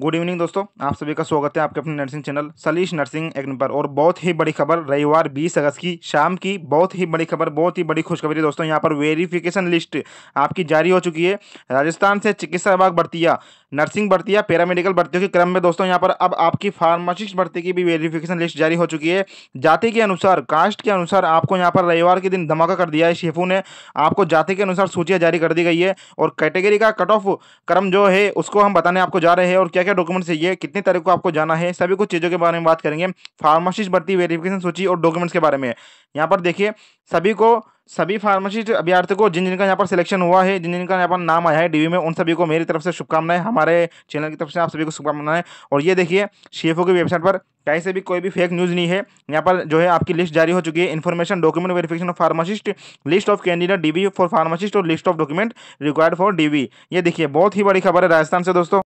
good evening दोस्तों आप सभी का स्वागत है आपके अपने नर्सिंग चैनल सलीश नर्सिंग एक पर और बहुत ही बड़ी खबर रविवार 20 अगस्त की शाम की बहुत ही बड़ी खबर बहुत ही बड़ी खुशखबरी दोस्तों यहाँ पर वेरिफिकेशन लिस्ट आपकी जारी हो चुकी है राजस्थान से चिकित्सा विभाग भर्तिया नर्सिंग भर्ती या पैरामेडिकल भर्तियों के क्रम में दोस्तों यहाँ पर अब आपकी फार्मासिस्ट भर्ती की भी वेरिफिकेशन लिस्ट जारी हो चुकी है जाति के अनुसार कास्ट के अनुसार आपको यहाँ पर रविवार के दिन धमाका कर दिया है शेफू ने आपको जाति के अनुसार सूचियाँ जारी कर दी गई है और कैटेगरी का कट ऑफ क्रम जो है उसको हम बताने आपको जा रहे हैं और क्या क्या डॉक्यूमेंट्स चाहिए कितनी तारीख को आपको जाना है सभी कुछ चीज़ों के बारे में बात करेंगे फार्मासिस्ट भर्ती वेरीफिकेशन सूची और डॉक्यूमेंट्स के बारे में यहाँ पर देखिए सभी को सभी फार्मासिस्ट अभ्यर्थी को जिन जिनका यहाँ पर सिलेक्शन हुआ है जिन जिनका यहाँ पर नाम आया है डीवी में उन सभी को मेरी तरफ से शुभकामनाएं हमारे चैनल की तरफ से आप सभी को शुभकामनाएं और ये देखिए शेफो की वेबसाइट पर कहीं से भी कोई भी फेक न्यूज़ नहीं है यहाँ पर जो है आपकी लिस्ट जारी हो चुकी है information document verification of pharmacist list of candidate DV for pharmacist और list of document required for DV ये देखिए बहुत ही बड़ी खबर है राजस्थान से दोस्तों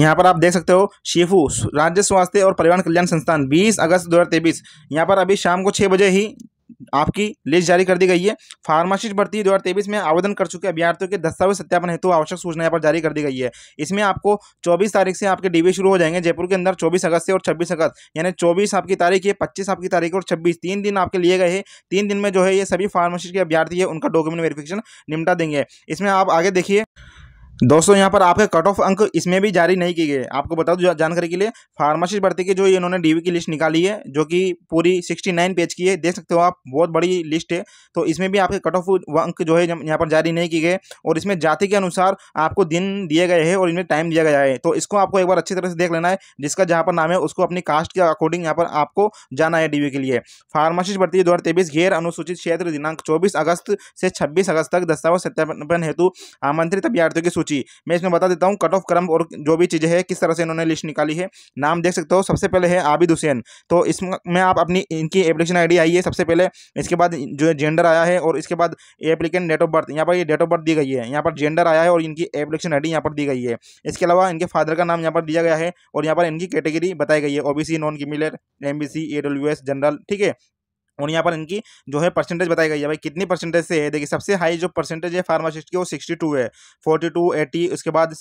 यहाँ पर आप देख सकते हो शेफू राज्य स्वास्थ्य और परिवार कल्याण संस्थान 20 अगस्त 2023 यहाँ पर अभी शाम को छः बजे ही आपकी लिस्ट जारी कर दी गई है फार्मासिस्ट भर्ती दो में आवेदन कर चुके अभ्यर्थियों के दस्तावेज सत्यापन हेतु आवश्यक सूचना यहाँ पर जारी कर दी गई है इसमें आपको चौबीस तारीख से आपके डीबी शुरू हो जाएंगे जयपुर के अंदर चौबीस अगस्त से और छब्बीस अगस्त यानी चौबीस आपकी तारीख है पच्चीस आपकी तारीख और छब्बीस तीन दिन आपके लिए गए हैं तीन दिन में जो है ये सभी फार्मासिस्ट के अभ्यर्थी है उनका डॉक्यूमेंट वेरिफिकेशन निपटा देंगे इसमें आप आगे देखिए दोस्तों यहाँ पर आपके कट ऑफ अंक इसमें भी जारी नहीं किए गए आपको बता दूँ जानकारी के लिए फार्मासिस्ट भर्ती की जो इन्होंने डीवी की लिस्ट निकाली है जो कि पूरी सिक्सटी नाइन पेज की है देख सकते हो आप बहुत बड़ी लिस्ट है तो इसमें भी आपके कट ऑफ अंक जो है यहाँ पर जारी नहीं किए गए और इसमें जाति के अनुसार आपको दिन दिए गए हैं और इनमें टाइम दिया गया है तो इसको आपको एक बार अच्छी तरह से देख लेना है जिसका जहाँ पर नाम है उसको अपनी कास्ट के अकॉर्डिंग यहाँ पर आपको जाना है डी के लिए फार्मासिस्ट भर्ती दो हज़ार अनुसूचित क्षेत्र दिनांक चौबीस अगस्त से छब्बीस अगस्त तक दस्तावेज सत्यापन हेतु आमंत्रित अभ्यार्थियों की सूची सूची मैं इसमें बता देता हूँ कट ऑफ क्रम और जो भी चीज़ें हैं किस तरह से इन्होंने लिस्ट निकाली है नाम देख सकते हो सबसे पहले है आबिद हुसैन तो इसमें आप अपनी इनकी एप्लीकेशन आई आई है सबसे पहले इसके बाद जो जेंडर आया है और इसके बाद एप्लीकेंट डेट ऑफ बर्थ यहाँ पर ये डेट ऑफ बर्थ दी गई है यहाँ पर जेंडर आया है और इनकी एप्लीकेशन आई डी यहाँ पर दी गई है इसके अलावा इनके फादर का नाम यहाँ पर दिया गया है और यहाँ पर इनकी कैटेगरी बताई गई है OBC non criminal MBC EWS general ठीक है और यहाँ पर इनकी जो है परसेंटेज बताई गई है भाई कितनी परसेंटेज से है देखिए सबसे हाई जो परसेंटेज है फार्मासिस्ट की वो सिक्सटी टू है फोर्टी टू एटी उसके बाद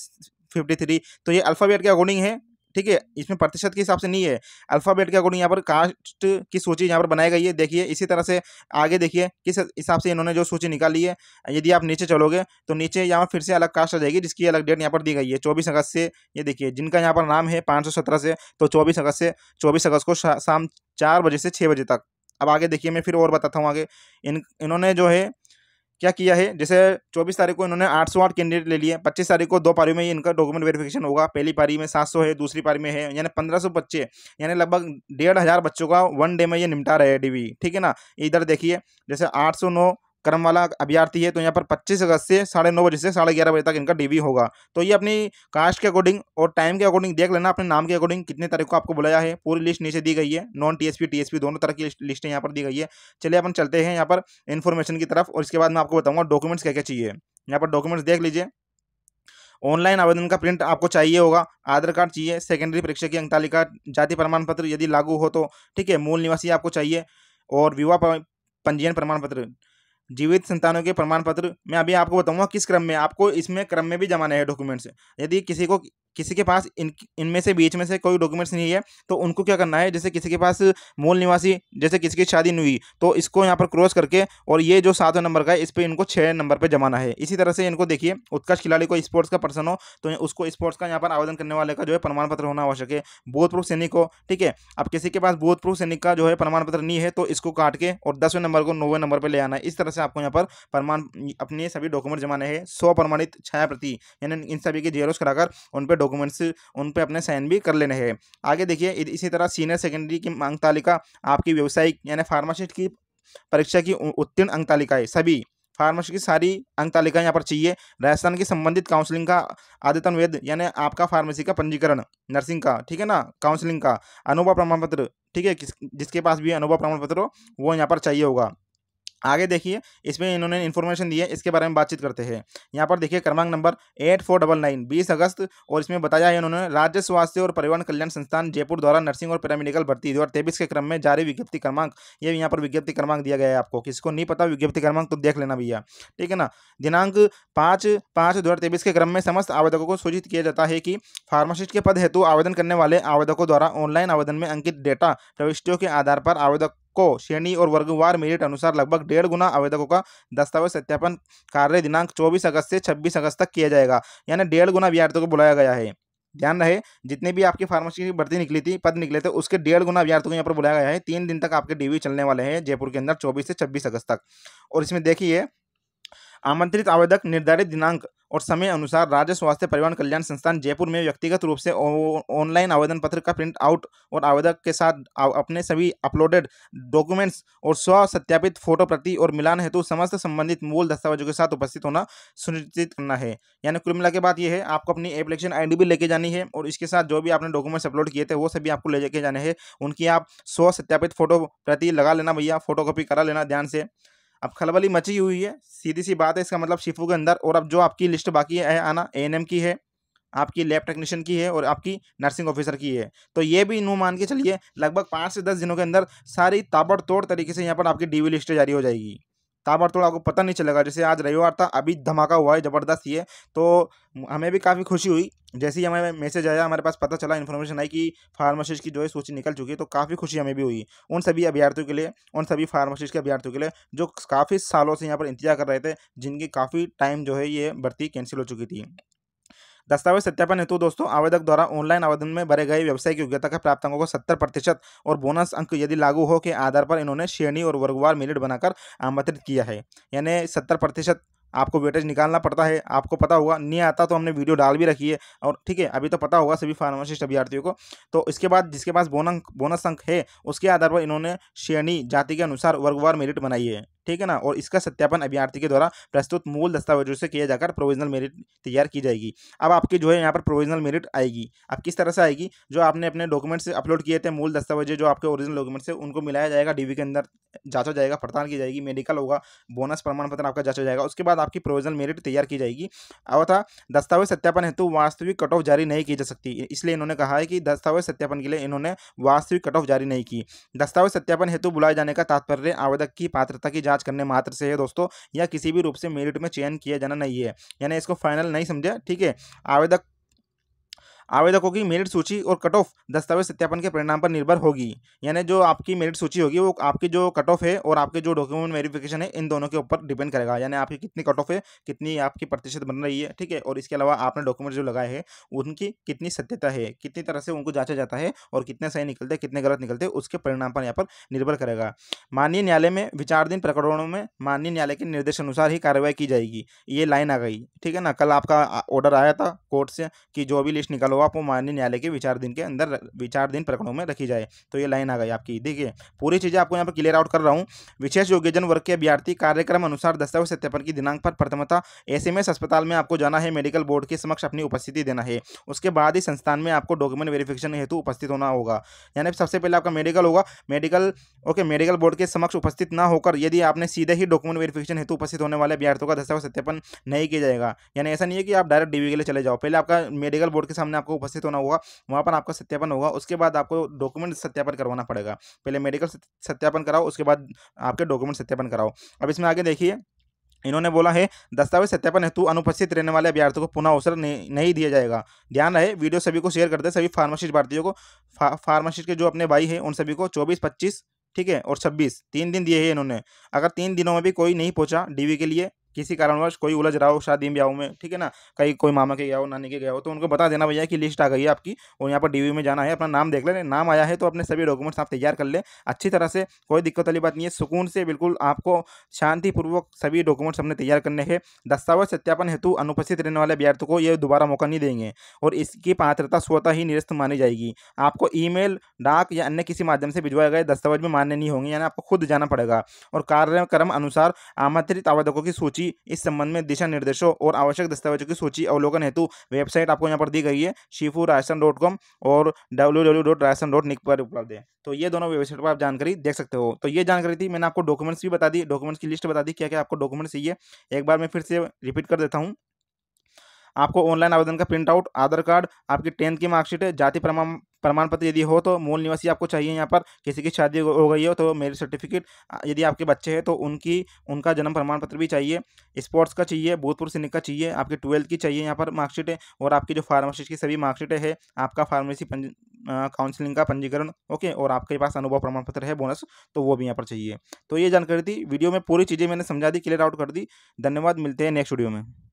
फिफ्टी थ्री तो ये अल्फ़ाबेट के अकॉर्डिंग है ठीक है इसमें प्रतिशत के हिसाब से नहीं है अल्फ़ाबेट के अकॉर्डिंग यहाँ पर कास्ट की सूची यहाँ पर बनाई गई है देखिए इसी तरह से आगे देखिए किस हिसाब से इन्होंने जो सूची निकाली है यदि आप नीचे चलोगे तो नीचे यहाँ पर फिर से अलग कास्ट आ जाएगी जिसकी अलग डेट यहाँ पर दी गई है चौबीस अगस्त से ये देखिए जिनका यहाँ पर नाम है पाँच से तो चौबीस अगस्त से चौबीस अगस्त को शाम चार बजे से छः बजे तक अब आगे देखिए मैं फिर और बताता हूँ आगे इन इन्होंने जो है क्या किया है जैसे चौबीस तारीख को इन्होंने आठ सौ आठ कैंडिडेट ले लिए पच्चीस तारीख को दो पारी में ही इनका डॉक्यूमेंट वेरिफिकेशन होगा पहली पारी में सात सौ है दूसरी पारी में है यानी पंद्रह सौ बच्चे यानी लगभग डेढ़ हज़ार बच्चों का वन डे में ये निपटा रहे है डीवी e, ठीक है ना इधर देखिए जैसे आठ सौ नौ क्रम वाला अभ्यर्थी है तो यहाँ पर 25 अगस्त से साढ़े नौ बजे से साढ़े ग्यारह बजे तक इनका डीवी होगा तो ये अपनी कास्ट के अकॉर्डिंग और टाइम के अकॉर्डिंग देख लेना अपने नाम के अकॉर्डिंग कितने तारीख को आपको बुलाया है पूरी लिस्ट नीचे दी गई है नॉन टीएसपी टीएसपी दोनों तरह की लिस्टें यहाँ पर दी गई है चलिए अपन चलते हैं यहाँ पर इन्फॉर्मेशन की तरफ और इसके बाद मैं आपको बताऊँगा डॉक्यूमेंट्स क्या क्या चाहिए यहाँ पर डॉक्यूमेंट्स देख लीजिए ऑनलाइन आवेदन का प्रिंट आपको चाहिए होगा आधार कार्ड चाहिए सेकेंडरी परीक्षा की अंकतालिका जाति प्रमाण पत्र यदि लागू हो तो ठीक है मूल निवासी आपको चाहिए और विवाह पंजीयन प्रमाण पत्र जीवित संतानों के प्रमाण पत्र मैं अभी आपको बताऊंगा किस क्रम में आपको इसमें क्रम में भी जमाने हैं डॉक्यूमेंट्स यदि किसी को किसी के पास इन इनमें से बीच में से कोई डॉक्यूमेंट्स नहीं है तो उनको क्या करना है जैसे किसी के पास मूल निवासी जैसे किसी की शादी नहीं हुई तो इसको यहाँ पर क्रॉस करके और ये जो सातवें नंबर का है इस पर इनको छः नंबर पर जमाना है इसी तरह से इनको देखिए उत्कर्ष खिलाड़ी को स्पोर्ट्स का पर्सन हो तो उसको स्पोर्ट्स का यहाँ पर आवेदन करने वाले का जो है प्रमाण पत्र होना आवश्यक है प्रूफ सैनिक हो ठीक है अब किसी के पास प्रूफ सैनिक का जो है प्रमाण पत्र नहीं है तो इसको काट के और दसवें नंबर को नौवें नंबर पर ले आना है इस तरह से आपको यहाँ पर प्रमाण अपने सभी डॉक्यूमेंट जमाने हैं सौ प्रमाणित छाया प्रति यानी इन सभी के जेरोस कराकर उन पर डॉक्यूमेंट्स उन पर अपने साइन भी कर लेने हैं आगे देखिए इसी तरह सीनियर सेकेंडरी की अंक तालिका आपकी व्यवसायिक यानी फार्मासिस्ट की परीक्षा की उत्तीर्ण अंक तालिकाएँ सभी फार्मेसी की सारी अंक तालिका यहाँ पर चाहिए राजस्थान की संबंधित काउंसलिंग का आदतन वेद यानी आपका फार्मेसी का पंजीकरण नर्सिंग का ठीक है ना काउंसलिंग का अनुभव प्रमाण पत्र ठीक है जिसके पास भी अनुभव प्रमाण पत्र हो वो यहाँ पर चाहिए होगा आगे देखिए इसमें इन्होंने इन्फॉर्मेशन दी है इसके बारे में बातचीत करते हैं यहाँ पर देखिए क्रमांक number eight four double nine बीस अगस्त और इसमें बताया है इन्होंने राज्य स्वास्थ्य और परिवहन कल्याण संस्थान जयपुर द्वारा नर्सिंग और पैरामेडिकल भर्ती दो हज़ार के क्रम में जारी विज्ञप्ति क्रमांक ये यहाँ पर विज्ञप्ति क्रमांक दिया गया है आपको किसको नहीं पता विज्ञप्ति क्रमांक तो देख लेना भैया ठीक है ना दिनांक पाँच पाँच दो के क्रम में समस्त आवेदकों को सूचित किया जाता है कि फार्मासिस्ट के पद हेतु आवेदन करने वाले आवेदकों द्वारा ऑनलाइन आवेदन में अंकित डेटा प्रविष्टियों के आधार पर आवेदक को श्रेणी और वर्गवार मेरिट अनुसार लगभग डेढ़ गुना आवेदकों का दस्तावेज सत्यापन कार्य दिनांक 24 अगस्त से 26 अगस्त तक किया जाएगा यानी डेढ़ गुना अभ्यार्थियों को बुलाया गया है ध्यान रहे जितने भी आपकी फार्मेसी की भर्ती निकली थी पद निकले थे उसके डेढ़ गुना अभ्यार्थियों को यहाँ पर बुलाया गया है तीन दिन तक आपके डीवी चलने वाले हैं जयपुर के अंदर चौबीस से छब्बीस अगस्त तक और इसमें देखिए आमंत्रित आवेदक निर्धारित दिनांक और समय अनुसार राज्य स्वास्थ्य परिवहन कल्याण संस्थान जयपुर में व्यक्तिगत रूप से ऑनलाइन आवेदन पत्र का प्रिंट आउट और आवेदक के साथ अपने सभी अपलोडेड डॉक्यूमेंट्स और स्व सत्यापित फोटो प्रति और मिलान हेतु समस्त संबंधित मूल दस्तावेजों के साथ उपस्थित होना सुनिश्चित करना है यानी कुल मिला के बात यह है आपको अपनी एप्लीकेशन आई भी लेके जानी है और इसके साथ जो भी आपने डॉक्यूमेंट्स अपलोड किए थे वो सभी आपको लेके जाने हैं उनकी आप स्व सत्यापित फोटो प्रति लगा लेना भैया फोटो करा लेना ध्यान से अब खलबली मची हुई है सीधी सी बात है इसका मतलब शिफू के अंदर और अब जो आपकी लिस्ट बाकी है आना ए की है आपकी लैब टेक्नीशियन की है और आपकी नर्सिंग ऑफिसर की है तो ये भी इन्हों मान के चलिए लगभग पाँच से दस दिनों के अंदर सारी ताबड़तोड़ तरीके से यहाँ पर आपकी डीवी लिस्ट जारी हो जाएगी साहब थोड़ा आपको पता नहीं चलेगा जैसे आज रविवार था अभी धमाका हुआ है ज़बरदस्त ये तो हमें भी काफ़ी खुशी हुई जैसे ही हमें मैसेज आया हमारे पास पता चला इन्फॉर्मेशन आई कि फार्मासिस्ट की जो है सूची निकल चुकी है तो काफ़ी खुशी हमें भी हुई उन सभी अभ्यर्थियों के लिए उन सभी फार्मासिस्ट के अभ्यर्थियों के लिए जो काफ़ी सालों से यहाँ पर इंतजार कर रहे थे जिनकी काफ़ी टाइम जो है ये भर्ती कैंसिल हो चुकी थी दस्तावेज सत्यापन हेतु दोस्तों आवेदक द्वारा ऑनलाइन आवेदन में भरे गए व्यवसायिक योग्यता का प्राप्त अंकों को सत्तर प्रतिशत और बोनस अंक यदि लागू हो के आधार पर इन्होंने श्रेणी और वर्गवार मेरिट बनाकर आमंत्रित किया है यानी सत्तर प्रतिशत आपको वेटेज निकालना पड़ता है आपको पता होगा नहीं आता तो हमने वीडियो डाल भी रखी है और ठीक है अभी तो पता होगा सभी फार्मासिस्ट अभ्यार्थियों को तो इसके बाद जिसके पास बोनस बोनस अंक है उसके आधार पर इन्होंने श्रेणी जाति के अनुसार वर्गवार मेरिट बनाई है ठीक है ना और इसका सत्यापन अभ्यार्थी के द्वारा प्रस्तुत मूल दस्तावेजों से किया जाकर प्रोविजनल मेरिट तैयार की जाएगी अब आपकी जो है यहाँ पर प्रोविजनल मेरिट आएगी अब किस तरह से आएगी जो आपने अपने डॉक्यूमेंट्स अपलोड किए थे मूल दस्तावेज जो आपके ओरिजिनल डॉक्यूमेंट से उनको मिलाया जाएगा डीवी के अंदर जांचा जाएगा पड़ताल की जाएगी मेडिकल होगा बोनस प्रमाण पत्र आपका जांचा जाएगा उसके बाद आपकी प्रोविजनल मेरिट तैयार की जाएगी अब था दस्तावेज सत्यापन हेतु वास्तविक कट ऑफ जारी नहीं की जा सकती इसलिए इन्होंने कहा है कि दस्तावेज सत्यापन के लिए इन्होंने वास्तविक कट ऑफ जारी नहीं की दस्तावेज सत्यापन हेतु बुलाए जाने का तात्पर्य आवेदक की पात्रता की जांच करने मात्र से है दोस्तों या किसी भी रूप से मेरिट में चयन किया जाना नहीं है यानी इसको फाइनल नहीं समझे ठीक है आवेदक आवेदकों की मेरिट सूची और कट ऑफ दस्तावेज सत्यापन के परिणाम पर निर्भर होगी यानी जो आपकी मेरिट सूची होगी वो आपकी जो कट ऑफ है और आपके जो डॉक्यूमेंट वेरिफिकेशन है इन दोनों के ऊपर डिपेंड करेगा यानी आपकी कितनी कट ऑफ है कितनी आपकी प्रतिशत बन रही है ठीक है और इसके अलावा आपने डॉक्यूमेंट जो लगाए हैं उनकी कितनी सत्यता है कितनी तरह से उनको जांचा जाता है और कितने सही निकलते हैं कितने गलत निकलते हैं उसके परिणाम पर यहाँ पर निर्भर करेगा माननीय न्यायालय में विचाराधीन प्रकरणों में माननीय न्यायालय के निर्देश अनुसार ही कार्रवाई की जाएगी ये लाइन आ गई ठीक है ना कल आपका ऑर्डर आया था कोर्ट से कि जो भी लिस्ट निकालो व माननीय न्यायालय के विचार दिन के अंदर विचार दिन प्रकरणों में रखी जाए तो ये लाइन आ गई आपकी देखिए पूरी चीज़ें आपको यहाँ पर क्लियर आउट कर रहा हूँ विशेष योग्यजन वर्ग के अभ्यार्थी कार्यक्रम अनुसार दस्तावेज सत्यापन की दिनांक पर प्रथमता एसएमएस अस्पताल में आपको जाना है मेडिकल बोर्ड के समक्ष अपनी उपस्थिति देना है उसके बाद ही संस्थान में आपको डॉक्यूमेंट वेरिफिकेशन हेतु उपस्थित होना होगा यानी सबसे पहले आपका मेडिकल होगा मेडिकल ओके मेडिकल बोर्ड के समक्ष उपस्थित ना होकर यदि आपने सीधे ही डॉक्यूमेंट वेरिफिकेशन हेतु उपस्थित होने वाले अभ्यार्थियों का दस्तावेज सत्यापन नहीं किया जाएगा यानी ऐसा नहीं है कि आप डायरेक्ट डीवी के लिए चले जाओ पहले आपका मेडिकल बोर्ड के सामने आपको आपको उपस्थित होना होगा वहाँ पर आपका सत्यापन होगा उसके बाद आपको डॉक्यूमेंट सत्यापन करवाना पड़ेगा पहले मेडिकल सत्यापन कराओ उसके बाद आपके डॉक्यूमेंट सत्यापन कराओ अब इसमें आगे देखिए इन्होंने बोला है दस्तावेज सत्यापन हेतु अनुपस्थित रहने वाले अभ्यार्थियों को पुनः अवसर नहीं, नहीं दिया जाएगा ध्यान रहे वीडियो सभी को शेयर करते सभी फार्मासिस्ट भारतीयों को फा, फार्मासिस्ट के जो अपने भाई हैं उन सभी को चौबीस पच्चीस ठीक है और छब्बीस तीन दिन दिए हैं इन्होंने अगर तीन दिनों में भी कोई नहीं पहुँचा डी के लिए किसी कारणवश कोई उलझ रहा हो शादी ब्याह में ठीक है ना कहीं कोई मामा के गया हो नानी के गया हो तो उनको बता देना भैया कि लिस्ट आ गई है आपकी और यहाँ पर डीवी में जाना है अपना नाम देख लेने नाम आया है तो अपने सभी डॉक्यूमेंट्स आप तैयार कर ले अच्छी तरह से कोई दिक्कत वाली बात नहीं है सुकून से बिल्कुल आपको शांतिपूर्वक सभी डॉक्यूमेंट्स हमने तैयार करने हैं दस्तावेज सत्यापन हेतु अनुपस्थित रहने वाले अभ्यर्थियों को ये दोबारा मौका नहीं देंगे और इसकी पात्रता स्वतः ही निरस्त मानी जाएगी आपको ई डाक या अन्य किसी माध्यम से भिजवाए गए दस्तावेज भी मान्य नहीं होंगे यानी आपको खुद जाना पड़ेगा और कार्यक्रम अनुसार आमंत्रित आवेदकों की सूची सूची इस संबंध में दिशा निर्देशों और आवश्यक दस्तावेजों की सूची अवलोकन हेतु वेबसाइट आपको यहाँ पर दी गई है शिफू राजस्थान डॉट कॉम और W W dot Rajasthan dot nic पर उपलब्ध है तो ये दोनों वेबसाइट पर आप जानकारी देख सकते हो तो ये जानकारी थी मैंने आपको डॉक्यूमेंट्स भी बता दी डॉक्यूमेंट्स की लिस्ट बता दी क्या क्या आपको डॉक्यूमेंट्स चाहिए एक बार मैं फिर से रिपीट कर देता हूँ आपको ऑनलाइन आवेदन का प्रिंट आउट आधार कार्ड आपकी टेंथ की मार्कशीट है जाति प्रमाण प्रमाण पत्र यदि हो तो मूल निवासी आपको चाहिए यहाँ पर किसी की शादी हो गई हो तो मेरे सर्टिफिकेट यदि आपके बच्चे हैं तो उनकी उनका जन्म प्रमाण पत्र भी चाहिए स्पोर्ट्स का चाहिए भूतपूर्व सैनिक का चाहिए आपकी ट्वेल्थ की चाहिए यहाँ पर मार्कशीट है और आपकी जो फार्मासिस्ट की सभी मार्कशीटें है आपका फार्मेसी काउंसिलिंग का पंजीकरण ओके और आपके पास अनुभव प्रमाण पत्र है बोनस तो वो भी यहाँ पर चाहिए तो ये जानकारी थी वीडियो में पूरी चीज़ें मैंने समझा दी क्लियर आउट कर दी धन्यवाद मिलते हैं नेक्स्ट वीडियो में